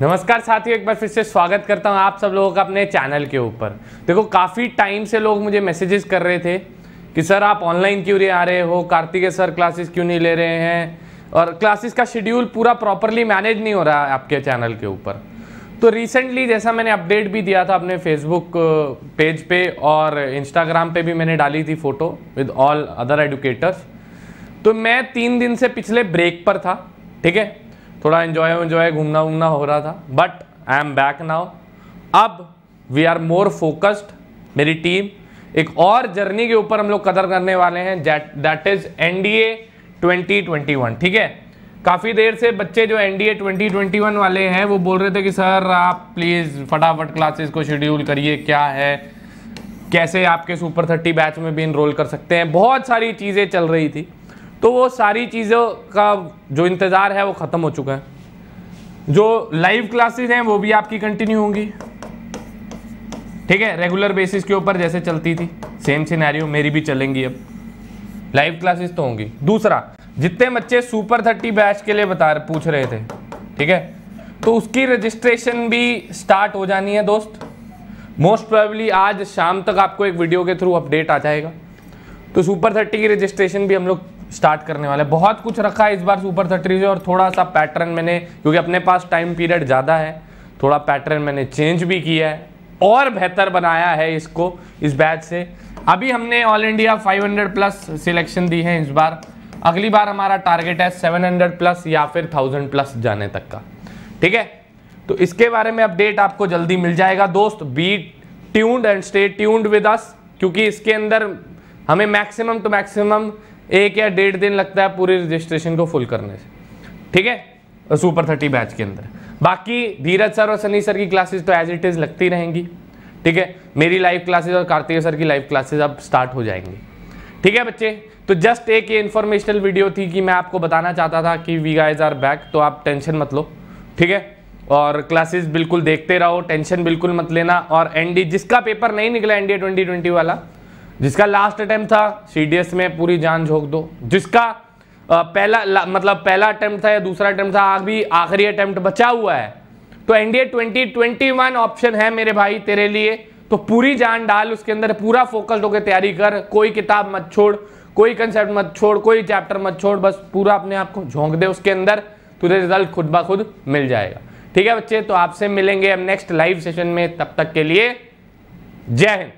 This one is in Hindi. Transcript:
नमस्कार साथियों एक बार फिर से स्वागत करता हूं आप सब लोगों का अपने चैनल के ऊपर देखो काफ़ी टाइम से लोग मुझे मैसेजेस कर रहे थे कि सर आप ऑनलाइन क्यों नहीं आ रहे हो कार्तिकेय सर क्लासेस क्यों नहीं ले रहे हैं और क्लासेस का शेड्यूल पूरा प्रॉपरली मैनेज नहीं हो रहा है आपके चैनल के ऊपर तो रिसेंटली जैसा मैंने अपडेट भी दिया था अपने फेसबुक पेज पे और इंस्टाग्राम पर भी मैंने डाली थी photo with all other educators तो मैं तीन दिन से पिछले ब्रेक पर था ठीक है थोड़ा इन्जॉय उन्जॉय घूमना वूमना हो रहा था but I am back now अब वी आर मोर फोकस्ड मेरी टीम एक और जर्नी के ऊपर हम लोग कदर करने वाले हैं that is N D A twenty twenty one ठीक है काफ़ी देर से बच्चे जो N D A twenty twenty one वाले हैं वो बोल रहे थे कि सर आप प्लीज़ फटाफट क्लासेस को शेड्यूल करिए क्या है कैसे आपके सुपर थर्टी बैच में भी इनरोल कर सकते हैं बहुत सारी चीज़ें चल रही थी तो वो सारी चीज़ों का जो इंतज़ार है वो ख़त्म हो चुका है जो लाइव क्लासेस हैं वो भी आपकी कंटिन्यू होंगी ठीक है रेगुलर बेसिस के ऊपर जैसे चलती थी सेम सिनेरियो मेरी भी चलेंगी अब लाइव क्लासेस तो होंगी दूसरा जितने बच्चे सुपर थर्टी बैच के लिए बता पूछ रहे थे ठीक है तो उसकी रजिस्ट्रेशन भी स्टार्ट हो जानी है दोस्त मोस्ट प्रोबेबली आज शाम तक आपको एक वीडियो के थ्रू अपडेट आ जाएगा तो सुपर थर्टी की रजिस्ट्रेशन भी हम लोग स्टार्ट करने वाले बहुत कुछ रखा है इस बार सुपर थर्टी से और थोड़ा सा पैटर्न मैंने क्योंकि अपने पास टाइम पीरियड ज़्यादा है थोड़ा पैटर्न मैंने चेंज भी किया है और बेहतर बनाया है इसको इस बैच से अभी हमने ऑल इंडिया 500 प्लस सिलेक्शन दी है इस बार अगली बार हमारा टारगेट है 700 प्लस या फिर 1000 प्लस जाने तक का ठीक है तो इसके बारे में अपडेट आपको जल्दी मिल जाएगा दोस्त be tuned and stay tuned with us क्योंकि इसके अंदर हमें मैक्सिमम टू मैक्सिमम एक या डेढ़ दिन लगता है पूरी रजिस्ट्रेशन को फुल करने से ठीक है सुपर थर्टी बैच के अंदर बाकी धीरज सर और सनी सर की क्लासेस तो एज इट इज़ लगती रहेंगी ठीक है मेरी लाइव क्लासेस और कार्तिक सर की लाइव क्लासेस अब स्टार्ट हो जाएंगी ठीक है बच्चे तो जस्ट एक ये इन्फॉर्मेशनल वीडियो थी कि मैं आपको बताना चाहता था कि वी गाइज आर बैक तो आप टेंशन मत लो ठीक है और क्लासेस बिल्कुल देखते रहो टेंशन बिल्कुल मत लेना और एनडी जिसका पेपर नहीं निकला एनडीए 2020 वाला जिसका लास्ट अटैम्प्ट था सीडीएस में पूरी जान झोंक दो जिसका पहला मतलब पहला अटैम्प्ट था या दूसरा अटैम्प्ट था आज भी आखिरी अटैम्प्ट बचा हुआ है तो एनडीए 2021 ऑप्शन है मेरे भाई तेरे लिए तो पूरी जान डाल उसके अंदर पूरा फोकस्ड होकर तैयारी कर कोई किताब मत छोड़ कोई कंसेप्ट मत छोड़ कोई चैप्टर मत छोड़ बस पूरा अपने आप को झोंक दे उसके अंदर तुझे रिजल्ट खुद ब खुद मिल जाएगा ठीक है बच्चे तो आपसे मिलेंगे हम नेक्स्ट लाइव सेशन में तब तक के लिए जय हिंद